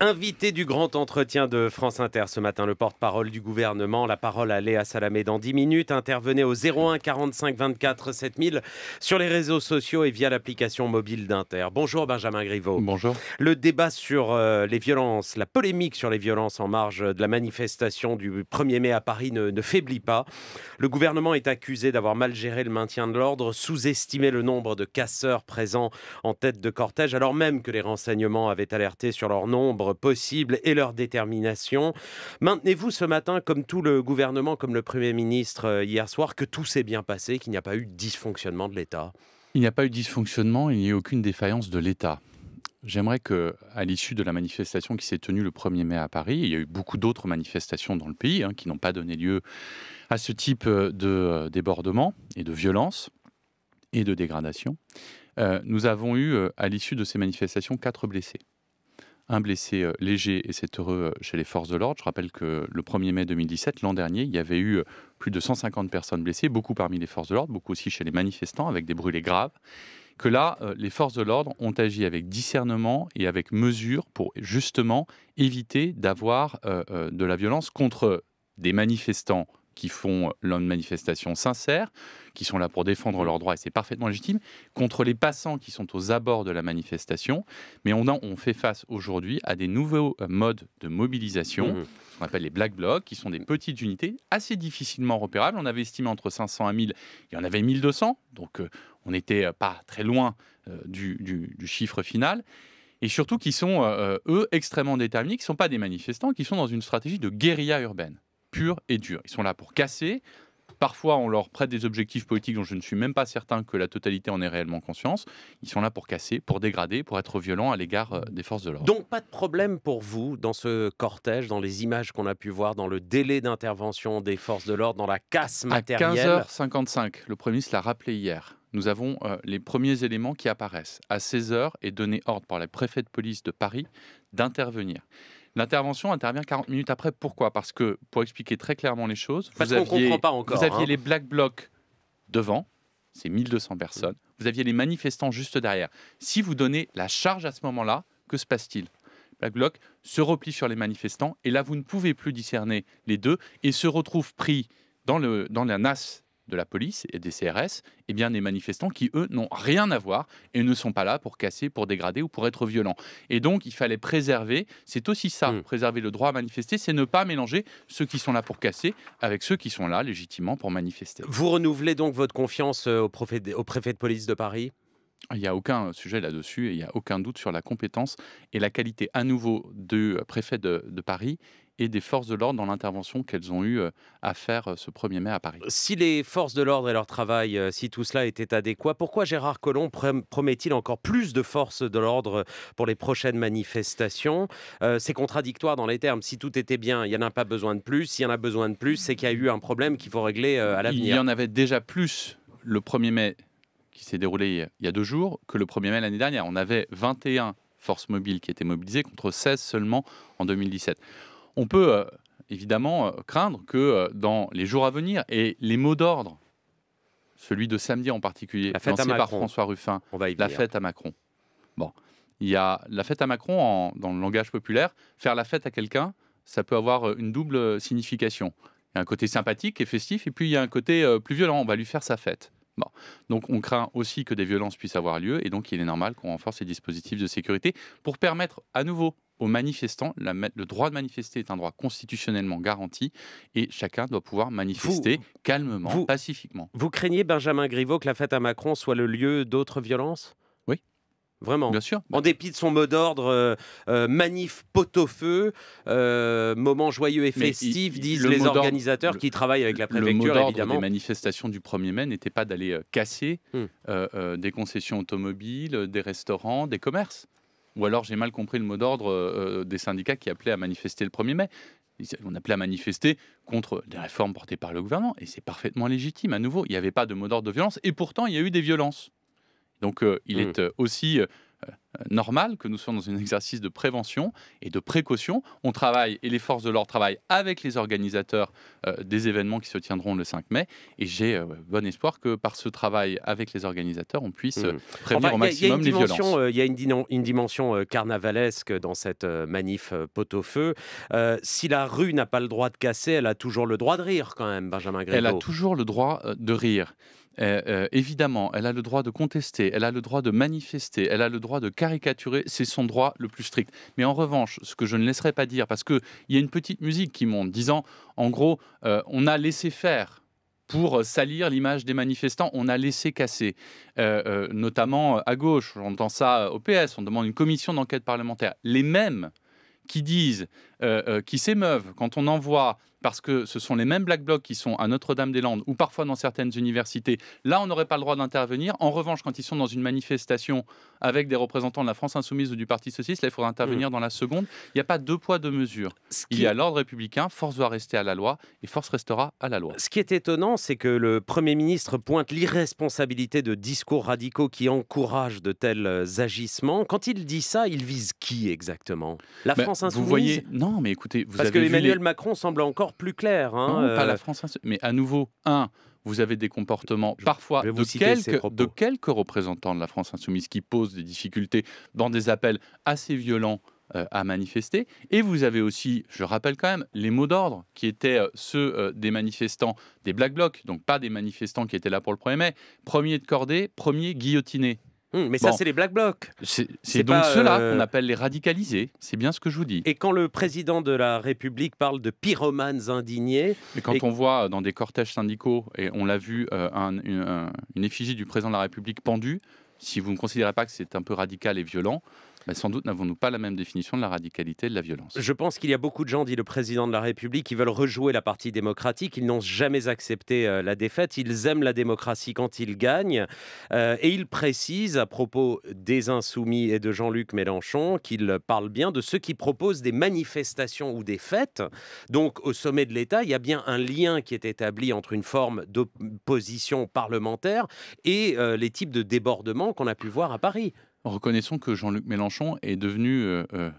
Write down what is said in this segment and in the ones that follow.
Invité du grand entretien de France Inter ce matin, le porte-parole du gouvernement, la parole à Léa Salamé dans 10 minutes, intervenez au 01 45 24 7000 sur les réseaux sociaux et via l'application mobile d'Inter. Bonjour Benjamin Griveaux. Bonjour. Le débat sur euh, les violences, la polémique sur les violences en marge de la manifestation du 1er mai à Paris ne, ne faiblit pas. Le gouvernement est accusé d'avoir mal géré le maintien de l'ordre, sous-estimé le nombre de casseurs présents en tête de cortège, alors même que les renseignements avaient alerté sur leur nombre possible et leur détermination. Maintenez-vous ce matin, comme tout le gouvernement, comme le Premier ministre euh, hier soir, que tout s'est bien passé, qu'il n'y a pas eu de dysfonctionnement de l'État Il n'y a pas eu de dysfonctionnement, il n'y a eu aucune défaillance de l'État. J'aimerais que, à l'issue de la manifestation qui s'est tenue le 1er mai à Paris, il y a eu beaucoup d'autres manifestations dans le pays hein, qui n'ont pas donné lieu à ce type euh, de euh, débordement et de violence et de dégradation. nous avons eu, à l'issue de ces manifestations, quatre blessés un blessé euh, léger et c'est heureux euh, chez les forces de l'ordre. Je rappelle que le 1er mai 2017, l'an dernier, il y avait eu euh, plus de 150 personnes blessées, beaucoup parmi les forces de l'ordre, beaucoup aussi chez les manifestants avec des brûlés graves. Que là, les forces de l'ordre ont agi avec discernement et avec mesure pour justement éviter d'avoir de la violence contre des manifestants qui font de euh, manifestation sincère, qui sont là pour défendre leurs droits et c'est parfaitement légitime, contre les passants qui sont aux abords de la manifestation. Mais on, on fait face aujourd'hui à des nouveaux euh, modes de mobilisation. Mmh. qu'on On appelle les black blocs, qui sont des petites unités assez difficilement repérables. On avait estimé entre 500 à 1000, il y en avait 1200, donc euh, on n'était pas très loin du, chiffre final et surtout qui sont, eux, extrêmement déterminés, qui ne sont pas des manifestants, qui sont dans une stratégie de guérilla urbaine purs et durs. Ils sont là pour casser. Parfois, on leur prête des objectifs politiques dont je ne suis même pas certain que la totalité en ait réellement conscience. Ils sont là pour casser, pour dégrader, pour être violents à l'égard euh, des forces de l'ordre. Donc, pas de problème pour vous dans ce cortège, dans les images qu'on a pu voir, dans le délai d'intervention des forces de l'ordre, dans la casse matérielle À 15h55, le Premier ministre l'a rappelé hier, nous avons euh, les premiers éléments qui apparaissent. À 16h est donné ordre par la préfets de police de Paris d'intervenir. L'intervention intervient 40 minutes après. Pourquoi Parce que, pour expliquer très clairement les choses, vous aviez, pas encore, vous aviez hein. les Black Blocs devant, c'est 1200 personnes, vous aviez les manifestants juste derrière. Si vous donnez la charge à ce moment-là, que se passe-t-il Black Bloc se replie sur les manifestants et là, vous ne pouvez plus discerner les deux et se retrouve pris dans, le, dans la nasse de la police et des CRS, et eh bien des manifestants qui, eux, n'ont rien à voir et ne sont pas là pour casser, pour dégrader ou pour être violents. Et donc, il fallait préserver, c'est aussi ça, mm. préserver le droit à manifester, c'est ne pas mélanger ceux qui sont là pour casser avec ceux qui sont là légitimement pour manifester. Vous renouvelez donc votre confiance euh, au, préfet de police de Paris il n'y a aucun sujet là-dessus et il n'y a aucun doute sur la compétence et la qualité à nouveau du préfet de Paris et des forces de l'ordre dans l'intervention qu'elles ont eu euh, à faire euh, ce 1er mai à Paris. Si les forces de l'ordre et leur travail, euh, si tout cela était adéquat, pourquoi Gérard Collomb promet-il encore plus de forces de l'ordre pour les prochaines manifestations C'est contradictoire dans les termes. Si tout était bien, il n'y en a pas besoin de plus. S'il y en a besoin de plus, c'est qu'il y a eu un problème qu'il faut régler à l'avenir. Il y en avait déjà plus le 1er mai qui s'est déroulé il y a deux jours que le 1er mai l'année dernière. On avait 21 forces mobiles qui étaient mobilisées contre 16 seulement en 2017 on peut euh, évidemment euh, craindre que euh, dans les jours à venir et les mots d'ordre, celui de samedi en particulier, la fête à par François Ruffin, la fête à Macron. Bon, il y a la fête à Macron dans le langage populaire. Faire la fête à quelqu'un, ça peut avoir une double signification. Il y a un côté sympathique et festif, et puis il y a un côté plus violent. On va lui faire sa fête. Bon. Donc on craint aussi que des violences puissent avoir lieu, et donc il est normal qu'on renforce les dispositifs de sécurité pour permettre à nouveau aux manifestants. le droit de manifester est un droit constitutionnellement garanti et chacun doit pouvoir manifester calmement, pacifiquement. Vous craignez, Benjamin Griveaux, que la fête à Macron soit le lieu d'autres violences Oui. Vraiment. Bien sûr. En dépit de son mot d'ordre, euh, euh, manif pot-au-feu, euh, moment joyeux et festif, disent les organisateurs qui travaillent avec la préfecture, le mot évidemment. Les manifestations du 1er mai n'était pas d'aller casser hmm. des concessions automobiles, des restaurants, des commerces ou alors j'ai mal compris le mot d'ordre euh, euh, des syndicats qui appelaient à manifester le 1er mai on appelait à manifester contre des réformes portées par le gouvernement, et c'est parfaitement légitime. À nouveau, il n'y avait pas de mot d'ordre de violence, et pourtant, il y a eu des violences. Donc, euh, il mm. est aussi euh, normal que nous soyons dans un exercice de prévention et de précaution. On travaille et les forces de l'ordre travaillent avec les organisateurs euh, des événements qui se tiendront le 5 mai. Et j'ai euh, bon espoir que par ce travail avec les organisateurs, on puisse mmh. prévenir au maximum les violences. Il y a une, dimension, une dimension carnavalesque dans cette manif pot-au-feu. si la rue n'a pas le droit de casser, elle a toujours le droit de rire quand même, Benjamin Grégoire. Elle a toujours le droit de rire. Euh, euh, évidemment, elle a le droit de contester, elle a le droit de manifester, elle a le droit de caricaturer, c'est son droit le plus strict. Mais en revanche, ce que je ne laisserai pas dire, parce qu'il y a une petite musique qui monte, disant, en gros, euh, on a laissé faire pour salir l'image des manifestants. On a laissé casser, notamment à gauche. On entend ça au PS. On demande une commission d'enquête parlementaire. Les mêmes qui disent euh, euh, qui s'émeuvent quand on envoie, parce que ce sont les mêmes black blocs qui sont à Notre-Dame-des-Landes ou parfois dans certaines universités, là on n'aurait pas le droit d'intervenir. En revanche, quand ils sont dans une manifestation avec des représentants de la France insoumise ou du Parti socialiste, là il faudra intervenir mm. dans la seconde. Il n'y a pas deux poids, deux mesures. il y a l'ordre républicain, force doit rester à la loi et force restera à la loi. Ce qui est étonnant, c'est que le Premier ministre pointe l'irresponsabilité de discours radicaux qui encouragent de tels agissements. Quand il dit ça, il vise qui exactement La France insoumise vous voyez, mais écoutez, vous Parce que Emmanuel Macron semble encore plus clair. Hein, euh. la France Mais à nouveau, un, vous avez des comportements parfois de quelques, représentants de la France insoumise qui posent des difficultés dans des appels assez violents euh, à manifester. Et vous avez aussi, je rappelle quand même, les mots d'ordre qui étaient euh, ceux des manifestants des Black Blocs, donc pas des manifestants qui étaient là pour le 1er mai. Premier de cordée, premier guillotiné. Hmm, mais ça, c'est les Black Blocs. C'est donc ceux-là euh, qu'on appelle les radicalisés. C'est bien ce que je vous dis. Et quand le président de la République parle de pyromanes indignés. Et quand on voit dans des cortèges syndicaux, et on l'a vu, euh, euh, une effigie du président de la République pendue, si vous ne considérez pas que c'est un peu radical et violent, sans doute n'avons-nous pas la même définition de la radicalité de la violence. Je pense qu'il y a beaucoup de gens, dit le président de la République, qui veulent rejouer la partie démocratique. Ils n'ont jamais accepté euh, la défaite. Ils aiment la démocratie quand ils gagnent. Euh, et il précise à propos des insoumis et de Jean-Luc Mélenchon qu'il parle bien de ceux qui proposent des manifestations ou des fêtes. Donc au sommet de l'État, il y a bien un lien qui est établi entre une forme d'opposition parlementaire et euh, les types de débordements qu'on a pu voir à Paris reconnaissons que Jean-Luc Mélenchon est devenu euh, euh,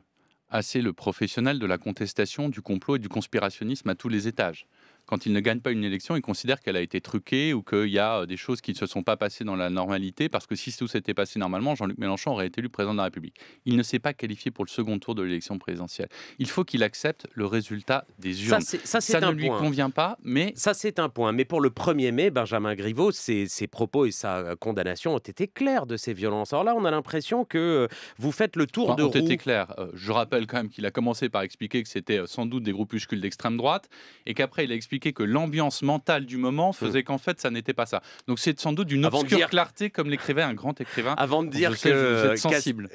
assez le professionnel de la contestation, du complot et du conspirationnisme à tous les étages quand il ne gagne pas une élection, il considère qu'elle a été truquée ou qu'il y a euh, des choses qui ne se sont pas passées dans la normalité, parce que si tout s'était passé normalement, Jean-Luc Mélenchon aurait été élu président de la République. Il ne s'est pas qualifié pour le second tour de l'élection présidentielle. Il faut qu'il accepte le résultat des urnes. Ça, ça ne lui convient pas, mais... Ça, c'est un point. Mais pour le 1er mai, Benjamin Griveaux, ses, ses propos et sa euh, condamnation ont été clairs de ces violences. Or là, on a l'impression que euh, vous faites le tour enfin, de ont été clairs. Je rappelle quand même qu'il a commencé par expliquer que c'était sans doute des groupuscules d'extrême droite, et qu'après, il a expliqué que l'ambiance mentale du moment hmm. faisait qu'en fait, ça n'était pas ça. Donc c'est sans doute d'une obscure clarté, comme l'écrivait un grand écrivain. Avant de dire que,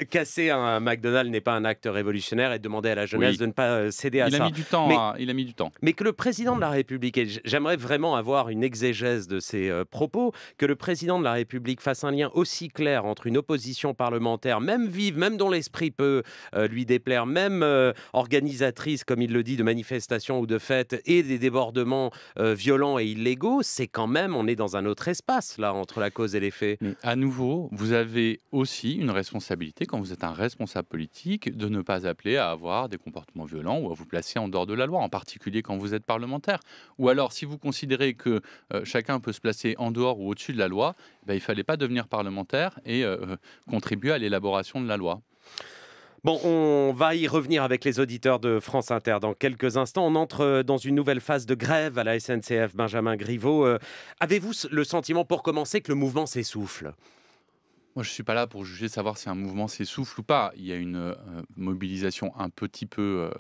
casser un McDonald's n'est pas un acte révolutionnaire et demander à la jeunesse de ne pas euh, céder à il ça. A mis du temps Il a mis du temps. Mais que le président de la République, et j'aimerais vraiment avoir une exégèse de ses euh, propos, que le président de la République fasse un lien aussi clair entre une opposition parlementaire, même vive, même dont l'esprit peut euh, lui déplaire, même organisatrice, comme il le dit, de manifestations ou de fêtes et des débordements violents et illégaux, c'est quand même, on est dans un autre espace là, entre la cause et l'effet. faits. À nouveau, vous avez aussi une responsabilité, quand vous êtes un responsable politique, de ne pas appeler à avoir des comportements violents ou à vous placer en dehors de la loi, en particulier quand vous êtes parlementaire. Ou alors, si vous considérez que chacun peut se placer en dehors ou au-dessus de la loi, ben, il ne fallait pas devenir parlementaire et contribuer à l'élaboration de la loi. Bon, on va y revenir avec les auditeurs de France Inter dans quelques instants. On entre euh, dans une nouvelle phase de grève à la SNCF, Benjamin Griveaux. Euh, avez-vous le sentiment, pour commencer, que le mouvement s'essouffle moi, je ne suis pas là pour juger savoir si un mouvement s'essouffle ou pas. Il y a une euh, mobilisation un petit peu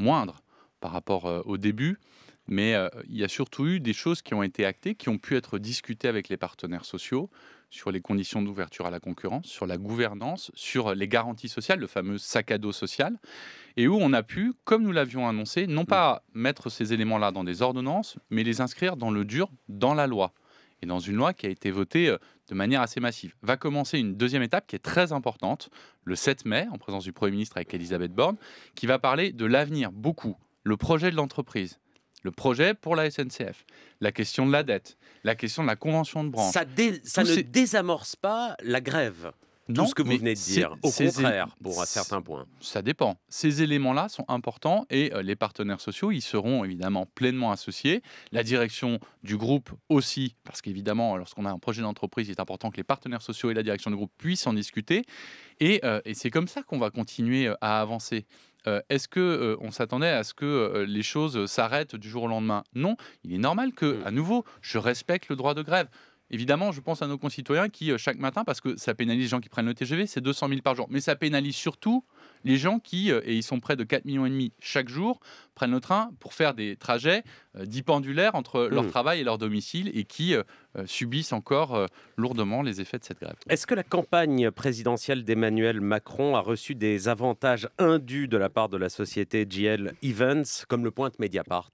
moindre par rapport au début. Mais euh, il y a surtout eu des choses qui ont été actées, qui ont pu être discutées avec les partenaires sociaux sur les conditions d'ouverture à la concurrence, sur la gouvernance, sur les garanties sociales, le fameux sac à dos social, et où on a pu, comme nous l'avions annoncé, non mm. pas mettre ces éléments-là dans des ordonnances, mais les inscrire dans le dur, dans la loi, et dans une loi qui a été votée euh, de manière assez massive. Va commencer une deuxième étape qui est très importante, le 7 mai, en présence du Premier ministre avec Elisabeth Borne, qui va parler de l'avenir beaucoup, le projet de l'entreprise, le projet pour la SNCF, la question de la dette, la question de la convention de branche. Ça, ne désamorce pas la grève. tout ce que vous venez de dire, au contraire, pour certains points. Ça dépend. Ces éléments-là sont importants et euh, les partenaires sociaux, ils seront évidemment pleinement associés. La direction du groupe aussi, parce qu'évidemment, lorsqu'on a un projet d'entreprise, il est important que les partenaires sociaux et la direction du groupe puissent en discuter. Et, euh, et c'est comme ça qu'on va continuer euh, à avancer. Euh, est-ce que euh, on s'attendait à ce que euh, les choses s'arrêtent du jour au lendemain Non, il est normal que, mmh. à nouveau, je respecte le droit de grève. Évidemment, je pense à nos concitoyens qui, chaque matin, parce que ça pénalise les gens qui prennent le TGV, c'est 200 000 par jour, mais ça pénalise surtout les gens qui, et ils sont près de 4 millions chaque jour, prennent le train pour faire des trajets dits entre leur mmh. travail et leur domicile et qui euh, subissent encore euh, lourdement les effets de cette grève. Est-ce que la campagne présidentielle d'Emmanuel Macron a reçu des avantages indus de la part de la société GL Events, comme le pointe Mediapart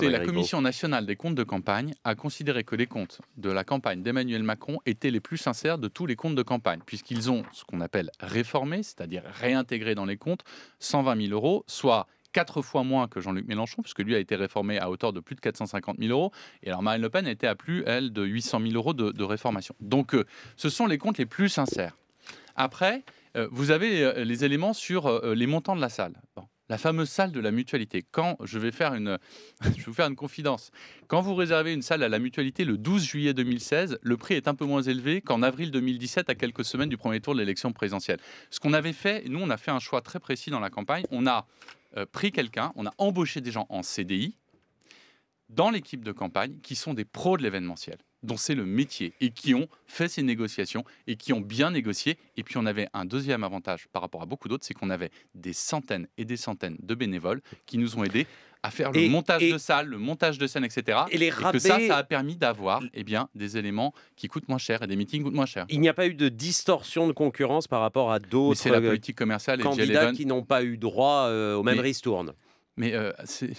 la Commission nationale des comptes de campagne a considéré que les comptes de la campagne d'Emmanuel Macron étaient les plus sincères de tous les comptes de campagne, puisqu'ils ont ce qu'on appelle réformé, c'est-à-dire réintégré dans les comptes, 120 000 euros, soit quatre fois moins que Jean-Luc Mélenchon, puisque lui a été réformé à hauteur de plus de 450 000 euros. Et alors Marine Le Pen était à plus, elle, de 800 000 euros de, réformation. Donc euh, ce sont les comptes les plus sincères. Après, euh, vous avez euh, les éléments sur les montants de la salle. La fameuse salle de la mutualité. Quand je vais faire une, je vais vous faire une confidence. Quand vous réservez une salle à la mutualité le 12 juillet 2016, le prix est un peu moins élevé qu'en avril 2017, à quelques semaines du premier tour de l'élection présidentielle. Ce qu'on avait fait, nous, on a fait un choix très précis dans la campagne. On a euh, pris quelqu'un, on a embauché des gens en CDI dans l'équipe de campagne qui sont des pros de l'événementiel, dont c'est le métier et qui ont fait ces négociations et qui ont bien négocié. Et puis on avait un deuxième avantage par rapport à beaucoup d'autres, c'est qu'on avait des centaines et des centaines de bénévoles qui nous ont aidés à faire le montage de salle, le montage de scène, etc. Et, les et que ça, ça a permis d'avoir eh bien, des éléments qui coûtent moins cher et des meetings coûtent moins cher. Il n'y a pas eu de distorsion de concurrence par rapport à d'autres euh, candidats qui n'ont pas eu droit euh, au même ristourne. Mais euh, c'est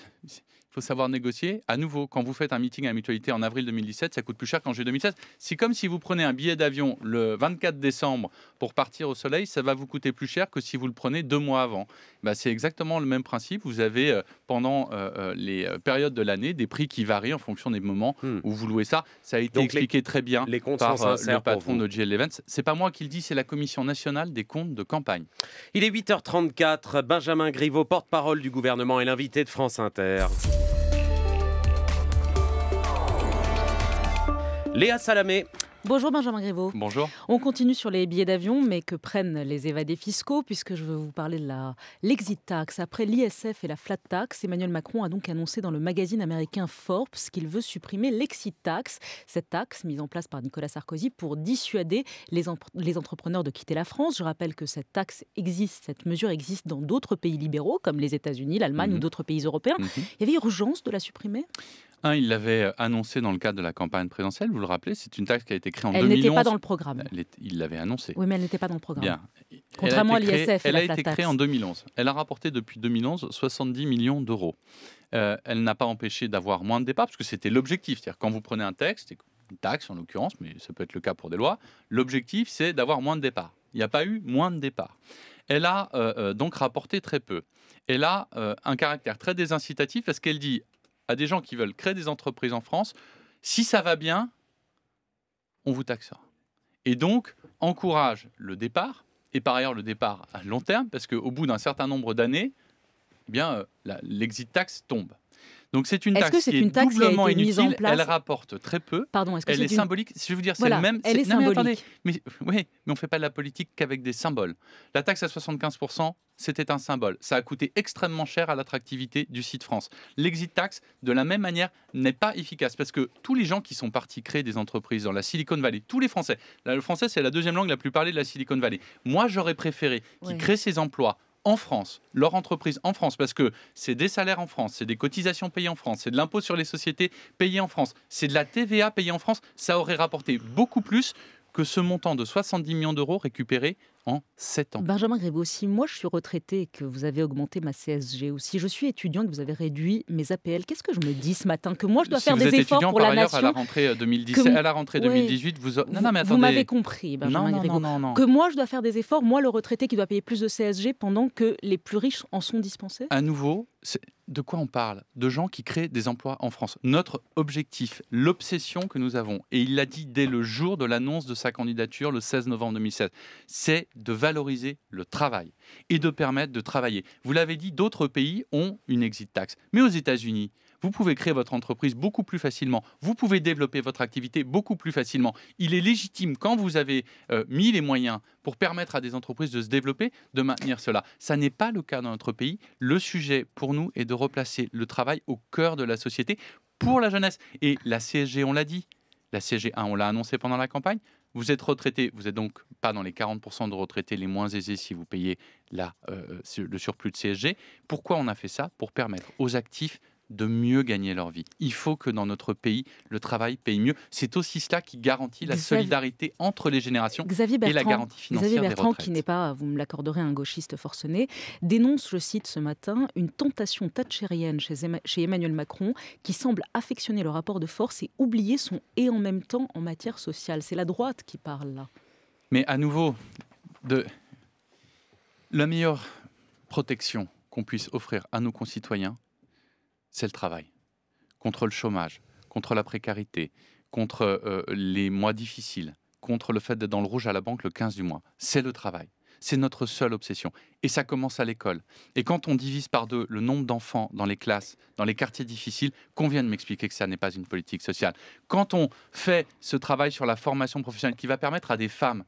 faut savoir négocier. À nouveau, quand vous faites un meeting à mutualité en avril 2017, ça coûte plus cher qu'en juillet 2016. C'est comme si vous prenez un billet d'avion le 24 décembre pour partir au soleil, ça va vous coûter plus cher que si vous le prenez deux mois avant. Bah, c'est exactement le même principe. Vous avez euh, pendant euh, euh, les périodes de l'année des prix qui varient en fonction des moments hmm. où vous louez ça. Ça a été expliqué très bien par le patron de GL Events. C'est pas moi qui le dis, c'est la Commission nationale des comptes de campagne. Il est 8h34. Benjamin Griveaux, porte-parole du gouvernement, est l'invité de France Inter. Léa Salamé. Bonjour Benjamin Griveaux. Bonjour. On continue sur les billets d'avion, mais que prennent les évadés fiscaux, puisque je veux vous parler de l'exit tax. Après l'ISF et la flat tax, Emmanuel Macron a donc annoncé dans le magazine américain Forbes qu'il veut supprimer l'exit tax, cette taxe mise en place par Nicolas Sarkozy pour dissuader les, entrepreneurs de quitter la France. Je rappelle que cette taxe existe, cette mesure existe dans d'autres pays libéraux, comme les États-Unis, l'Allemagne ou mhm. d'autres pays européens. Mhm. Il y avait urgence de la supprimer il l'avait euh, annoncé dans le cadre de la campagne présidentielle, vous le rappelez, c'est une taxe qui a été créée en 2011. Elle n'était pas dans le programme. Il l'avait annoncé. Oui, mais elle n'était pas dans le programme. Contrairement à l'ISF. Elle a été, créée, elle a été créée en 2011. Elle a rapporté depuis 2011 70 millions d'euros. Euh, elle n'a pas empêché d'avoir moins de départs, parce que c'était l'objectif. C'est-à-dire, quand vous prenez un texte, une taxe en l'occurrence, mais ça peut être le cas pour des lois, l'objectif, c'est d'avoir moins de départs. Il n'y a pas eu moins de départs. Elle a euh, donc rapporté très peu. Elle a un caractère très désincitatif parce qu'elle dit à des gens qui veulent créer des entreprises en France, si ça va bien, on vous taxera. Et donc, encourage le départ, et par ailleurs le départ à long terme, parce qu'au bout d'un certain nombre d'années, eh bien, euh, l'exit tax tombe. Donc c'est une taxe qui est taxe doublement inutile. En place elle rapporte très peu. Pardon, est-ce que elle est, est Je vous dire, c'est le même. Elle symbolique. mais, on mais, oui, on fait pas de la politique qu'avec des symboles. La taxe à 75 c'était un symbole. Ça a coûté extrêmement cher à l'attractivité du site France. L'exit tax, de la même manière, n'est pas efficace parce que tous les gens qui sont partis créer des entreprises dans la Silicon Valley, tous les Français, le français c'est la deuxième langue la plus parlée de la Silicon Valley. Moi, j'aurais préféré qu'ils créent ces emplois en France, leur entreprise en France, parce que c'est des salaires en France, c'est des cotisations payées en France, c'est de l'impôt sur les sociétés payé en France, c'est de la TVA payée en France, ça aurait rapporté beaucoup plus que ce montant de 70 millions d'euros récupéré en 7 ans. Benjamin Grébeau, si moi je suis retraité et que vous avez augmenté ma CSG, ou si je suis étudiant et que vous avez réduit mes APL, qu'est-ce que je me dis ce matin Que moi je dois faire des efforts étudiant, pour la ailleurs, nation. Euh, à la rentrée, à la rentrée 2018, vous. m'avez compris, Benjamin Grébeau. que moi je dois faire des efforts, moi le retraité qui doit payer plus de CSG pendant que les plus riches en sont dispensés À nouveau, de quoi on parle De gens qui créent des emplois en France. Notre objectif, l'obsession que nous avons, et il l'a dit dès le jour de l'annonce de sa candidature le 16 novembre 2016, c'est de valoriser le travail et de permettre de travailler. Vous l'avez dit, d'autres pays ont une exit tax. Mais aux États-Unis, vous pouvez créer votre entreprise beaucoup plus facilement, vous pouvez développer votre activité beaucoup plus facilement. Il est légitime, quand vous avez euh, mis les moyens pour permettre à des entreprises de se développer, de maintenir cela. Ça n'est pas le cas dans notre pays. Le sujet pour nous est de replacer le travail au cœur de la société pour la jeunesse. Et la CSG, on l'a dit, la CG1, on l'a annoncé pendant la campagne, vous êtes retraité, vous êtes donc pas dans les 40% de retraités les moins aisés si vous payez la, euh, euh, le surplus de CSG. Pourquoi on a fait ça Pour permettre aux actifs de mieux gagner leur vie. Il faut que dans notre pays, le travail paye mieux. C'est aussi cela qui garantit la solidarité entre les générations et la garantie financière Xavier Bertrand, qui n'est pas, vous me l'accorderez, un gauchiste forcené, dénonce, je cite ce matin, une tentation thatchérienne chez Emmanuel Macron qui semble affectionner le rapport de force et oublier son et en même temps en matière sociale. C'est la droite qui parle là. Mais à nouveau, de... la meilleure protection qu'on puisse offrir à nos concitoyens, c'est le travail. Contre le chômage, contre la précarité, contre euh, les mois difficiles, contre le fait d'être dans le rouge à la banque le 15 du mois. C'est le travail. C'est notre seule obsession. Et ça commence à l'école. Et quand on divise par deux le nombre d'enfants dans les classes, dans les quartiers difficiles, qu'on vient de m'expliquer que ça n'est pas une politique sociale. Quand on fait ce travail sur la formation professionnelle qui va permettre à des femmes,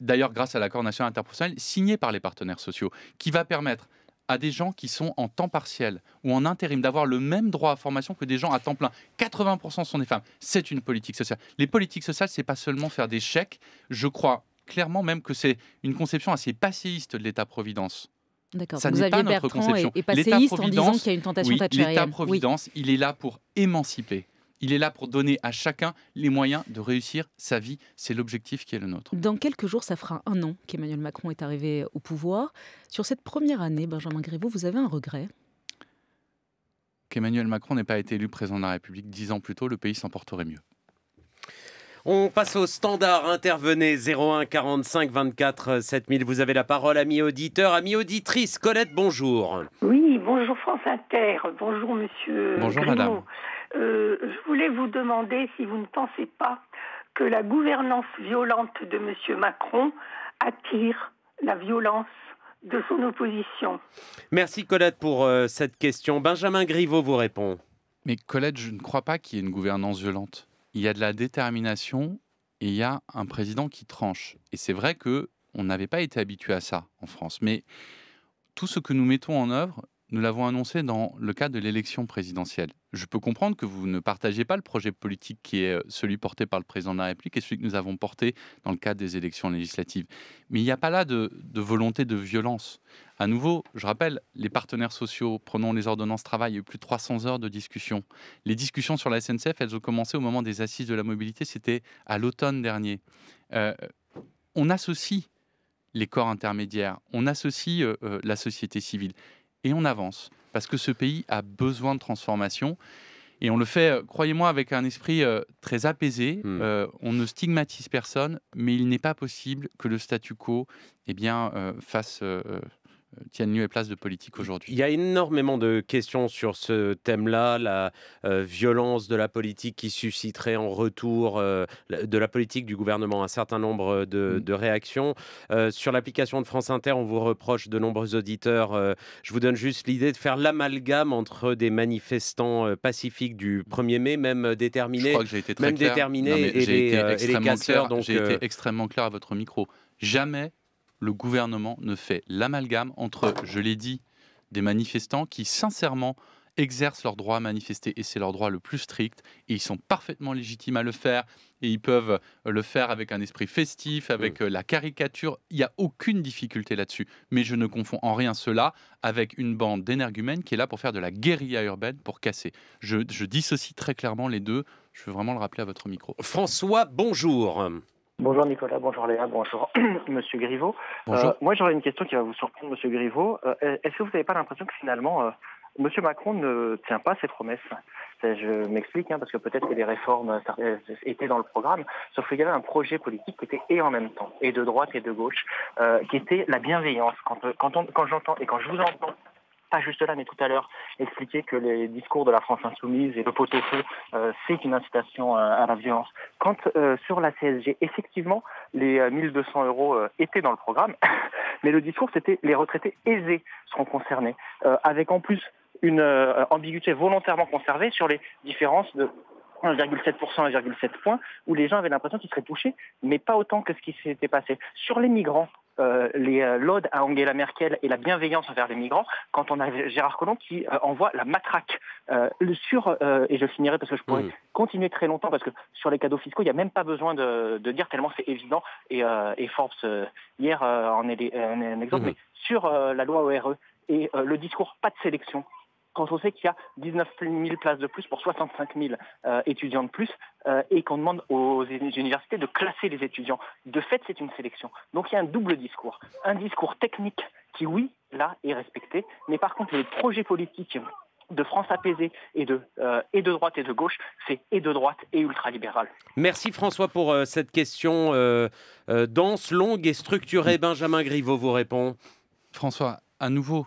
d'ailleurs grâce à l'accord national interprofessionnel signé par les partenaires sociaux, qui va permettre à des gens qui sont en temps partiel ou en intérim, d'avoir le même droit à formation que des gens à temps plein. 80% sont des femmes. C'est une politique sociale. Les politiques sociales, ce n'est pas seulement faire des chèques. Je crois clairement même que c'est une conception assez passéiste de l'État-providence. D'accord. Ça n'est pas notre conception. L'État-providence, il est là pour émanciper. Il est là pour donner à chacun les moyens de réussir sa vie. C'est l'objectif qui est le nôtre. Dans quelques jours, ça fera un an qu'Emmanuel Macron est arrivé au pouvoir. Sur cette première année, Benjamin Griveaux, vous avez un regret Qu'Emmanuel Macron n'ait pas été élu président de la République dix ans plus tôt, le pays s'en porterait mieux. On passe au standard. Intervenez 01 45 24 7000. Vous avez la parole, ami auditeur, ami auditrice. Colette, bonjour. Oui, bonjour France Inter. Bonjour Monsieur. Bonjour Madame. Euh, je voulais vous demander si vous ne pensez pas que la gouvernance violente de M. Macron attire la violence de son opposition. Merci Colette pour euh, cette question. Benjamin Griveaux vous répond. Mais Colette, je ne crois pas qu'il y ait une gouvernance violente. Il y a de la détermination et il y a un président qui tranche. Et c'est vrai que on n'avait pas été habitué à ça en France. Mais tout ce que nous mettons en œuvre nous l'avons annoncé dans le cadre de l'élection présidentielle. Je peux comprendre que vous ne partagez pas le projet politique qui est euh, celui porté par le président de la République et celui que nous avons porté dans le cadre des élections législatives. Mais il n'y a pas là de, volonté de violence. À nouveau, je rappelle, les partenaires sociaux, prenons les ordonnances travail, il y a eu plus de 300 heures de discussion. Les discussions sur la SNCF, elles ont commencé au moment des assises de la mobilité, c'était à l'automne dernier. Euh, on associe les corps intermédiaires, on associe euh, la société civile et on avance, parce que ce pays a besoin de transformation. Et on le fait, euh, croyez-moi, avec un esprit euh, très apaisé. Hmm. Euh, on ne stigmatise personne, mais il n'est pas possible que le statu quo eh bien, fasse tiennent lieu et place de politique aujourd'hui Il y a énormément de questions sur ce thème-là, la euh, violence de la politique qui susciterait en retour euh, de la politique du gouvernement un certain nombre de, mm. réactions. Euh, sur l'application de France Inter, on vous reproche de nombreux auditeurs, je vous donne juste l'idée de faire l'amalgame entre des manifestants pacifiques du 1er mai, même déterminés, même déterminés et, les, J'ai été extrêmement clair à votre micro. Jamais le gouvernement ne fait l'amalgame entre, je l'ai dit, des manifestants qui sincèrement exercent leur droit à manifester et c'est leur droit le plus strict et ils sont parfaitement légitimes à le faire et ils peuvent euh, le faire avec un esprit festif, avec euh, la caricature, il n'y a aucune difficulté là-dessus. Mais je ne confonds en rien cela avec une bande d'énergumènes qui est là pour faire de la guérilla urbaine, pour casser. Je, je dissocie très clairement les deux, je veux vraiment le rappeler à votre micro. François, bonjour. Bonjour Nicolas, bonjour Léa, bonjour Monsieur Griveau. Euh, moi j'aurais une question qui va vous surprendre Monsieur Griveau. Euh, est-ce que vous n'avez pas l'impression que finalement euh, Monsieur Macron ne tient pas ses promesses Je m'explique hein, parce que peut-être que les réformes euh, étaient dans le programme, sauf qu'il y avait un projet politique qui était et en même temps, et de droite et de gauche, qui était la bienveillance. Quand, quand, quand j'entends et quand je vous entends pas juste là, mais tout à l'heure, expliquer que les discours de la France insoumise et le pot-au-feu, euh, c'est une incitation euh, à la violence. Quand euh, sur la CSG, effectivement, les 1200 euros étaient dans le programme, mais le discours, c'était les retraités aisés seront concernés, avec en plus une ambiguïté volontairement conservée sur les différences de 1,7%, 1,7 points, où les gens avaient l'impression qu'ils seraient touchés, mais pas autant que ce qui s'était passé. Sur les migrants, euh, les euh, à Angela Merkel et la bienveillance envers les migrants quand on a Gérard Collomb qui euh, envoie la matraque euh, le sur et je finirai parce que je pourrais mm. continuer très longtemps parce que sur les cadeaux fiscaux il n'y a même pas besoin de, de dire tellement c'est évident et, et Force hier en est un, exemple mm. mais sur la loi ORE et le discours pas de sélection quand on sait qu'il y a 19 000 places de plus pour 65 000 euh, étudiants de plus euh, et qu'on demande aux universités de classer les étudiants. De fait, c'est une sélection. Donc il y a un double discours. Un discours technique qui, oui, là, est respecté, mais par contre, les projets politiques de France apaisée et de, euh, et de droite et de gauche, c'est et de droite et ultralibéral. Merci François pour cette question dense, longue et structurée. Benjamin Griveaux vous répond. François, à nouveau,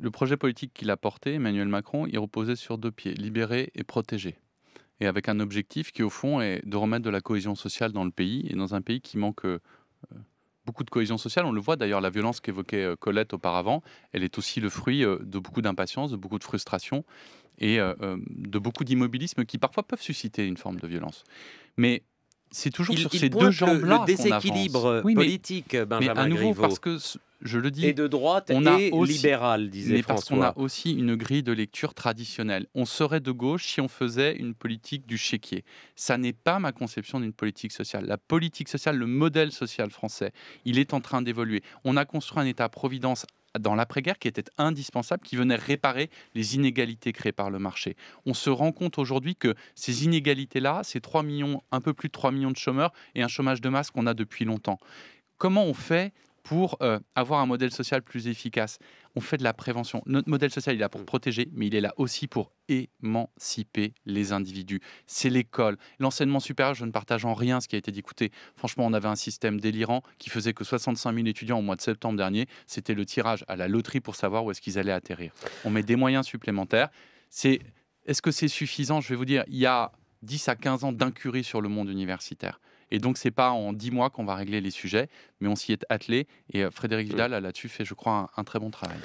le projet politique qu'il a porté, Emmanuel Macron, il reposait sur deux pieds, libéré et protégé, Et avec un objectif qui, au fond, est de remettre de la cohésion sociale dans le pays, et dans un pays qui manque euh, beaucoup de cohésion sociale. On le voit d'ailleurs, la violence qu'évoquait euh, Colette auparavant, elle est aussi le fruit euh, de beaucoup d'impatience, de beaucoup de frustration et de beaucoup d'immobilisme qui parfois peuvent susciter une forme de violence. Mais c'est toujours sur ces deux jambes-là. Le déséquilibre politique, Benjamin mais à nouveau, parce que je le dis, et de droite on et libérale, disait mais François. Parce qu'on a aussi une grille de lecture traditionnelle. On serait de gauche si on faisait une politique du chéquier. Ça n'est pas ma conception d'une politique sociale. La politique sociale, le modèle social français, il est en train d'évoluer. On a construit un État-providence dans l'après-guerre qui était indispensable, qui venait réparer les inégalités créées par le marché. On se rend compte aujourd'hui que ces inégalités-là, ces 3 millions, un peu plus de 3 millions de chômeurs et un chômage de masse qu'on a depuis longtemps, comment on fait pour euh, avoir un modèle social plus efficace. On fait de la prévention. Notre modèle social, il est là pour protéger, mais il est là aussi pour émanciper les individus. C'est l'école. L'enseignement supérieur, je ne partage en rien ce qui a été dit. Écoutez, franchement, on avait un système délirant qui faisait que 65 000 étudiants au mois de septembre dernier, c'était le tirage à la loterie pour savoir où est-ce qu'ils allaient atterrir. On met des moyens supplémentaires. est-ce que c'est suffisant Je vais vous dire, il y a 10 à 15 ans d'incurie sur le monde universitaire. Et donc, c'est pas en dix mois qu'on va régler les sujets, mais on s'y est attelé. Et euh, Frédéric mmh. Vidal a là-dessus fait, je crois, un très bon travail.